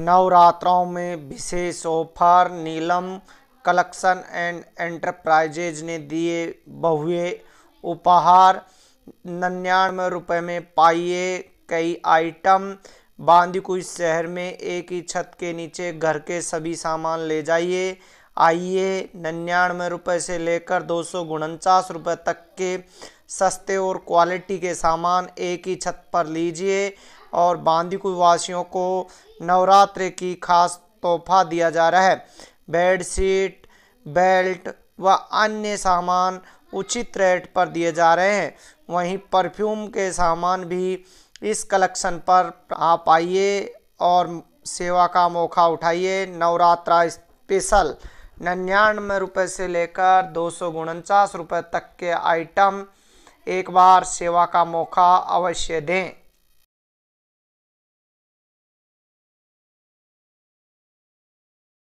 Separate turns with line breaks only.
नवरात्रों में विशेष offer Neelam collection and enterprises ने दिए बहुए उपहार निन्यानवे रुपये में पाइए कई आइटम बांदीकुई शहर में एक ही छत के नीचे घर के सभी सामान ले जाइए आइए निन्यानवे रुपये से लेकर दो सौ उनचास रुपये तक के सस्ते और क्वालिटी के सामान एक ही छत पर लीजिए और बांदीकुई वासियों को नवरात्र की खास तोहफा दिया जा रहा है बेडशीट बेल्ट व अन्य सामान उचित रेट पर दिए जा रहे हैं वहीं परफ्यूम के सामान भी इस कलेक्शन पर आप आइए और सेवा का मौका उठाइए नवरात्रा स्पेशल निन्यानवे रुपये से लेकर दो सौ तक के आइटम एक बार सेवा का
मौका अवश्य दें